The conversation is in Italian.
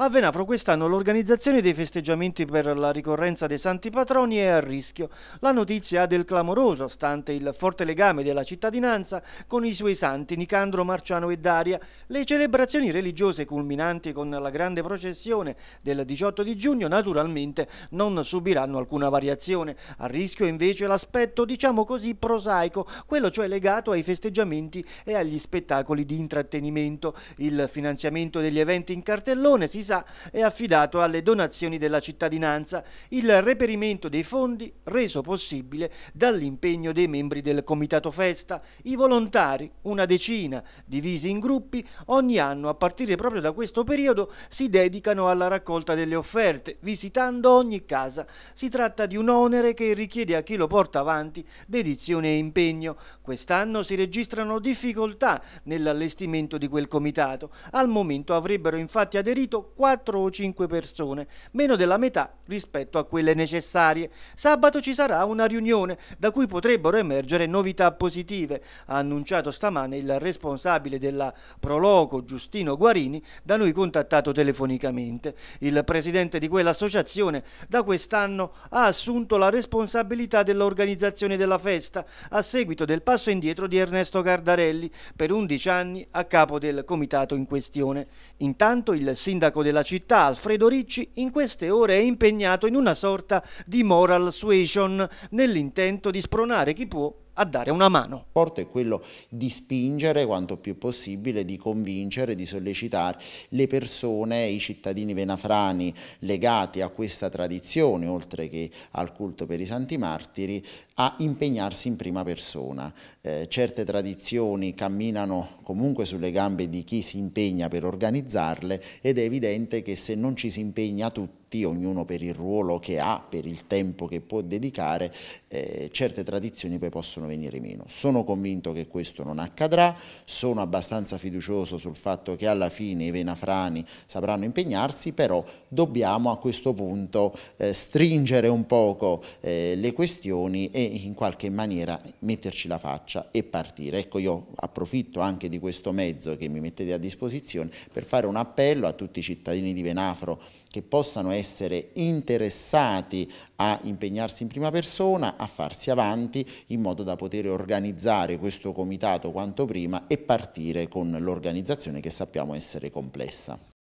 A Venafro quest'anno l'organizzazione dei festeggiamenti per la ricorrenza dei santi patroni è a rischio. La notizia ha del clamoroso, stante il forte legame della cittadinanza con i suoi santi Nicandro, Marciano e Daria. Le celebrazioni religiose culminanti con la grande processione del 18 di giugno naturalmente non subiranno alcuna variazione. A rischio invece l'aspetto diciamo così prosaico, quello cioè legato ai festeggiamenti e agli spettacoli di intrattenimento. Il finanziamento degli eventi in cartellone si sa, è affidato alle donazioni della cittadinanza, il reperimento dei fondi reso possibile dall'impegno dei membri del Comitato Festa, i volontari, una decina, divisi in gruppi, ogni anno a partire proprio da questo periodo si dedicano alla raccolta delle offerte, visitando ogni casa. Si tratta di un onere che richiede a chi lo porta avanti dedizione e impegno. Quest'anno si registrano difficoltà nell'allestimento di quel comitato. Al momento avrebbero infatti aderito 4 o 5 persone, meno della metà rispetto a quelle necessarie. Sabato ci sarà una riunione da cui potrebbero emergere novità positive, ha annunciato stamane il responsabile della Proloco Giustino Guarini, da noi contattato telefonicamente. Il presidente di quell'associazione da quest'anno ha assunto la responsabilità dell'organizzazione della festa a seguito del passo indietro di Ernesto Cardarelli per 11 anni a capo del comitato in questione. Intanto il sindaco della città, Alfredo Ricci, in queste ore è impegnato in una sorta di moral suasion nell'intento di spronare chi può a dare una mano. Il L'importo è quello di spingere quanto più possibile, di convincere, di sollecitare le persone, i cittadini venafrani legati a questa tradizione, oltre che al culto per i santi martiri, a impegnarsi in prima persona. Eh, certe tradizioni camminano comunque sulle gambe di chi si impegna per organizzarle ed è evidente che se non ci si impegna tutti, tutti, ognuno per il ruolo che ha, per il tempo che può dedicare, eh, certe tradizioni poi possono venire meno. Sono convinto che questo non accadrà, sono abbastanza fiducioso sul fatto che alla fine i venafrani sapranno impegnarsi, però dobbiamo a questo punto eh, stringere un poco eh, le questioni e in qualche maniera metterci la faccia e partire. Ecco, io approfitto anche di questo mezzo che mi mettete a disposizione per fare un appello a tutti i cittadini di Venafro che possano essere essere interessati a impegnarsi in prima persona, a farsi avanti in modo da poter organizzare questo comitato quanto prima e partire con l'organizzazione che sappiamo essere complessa.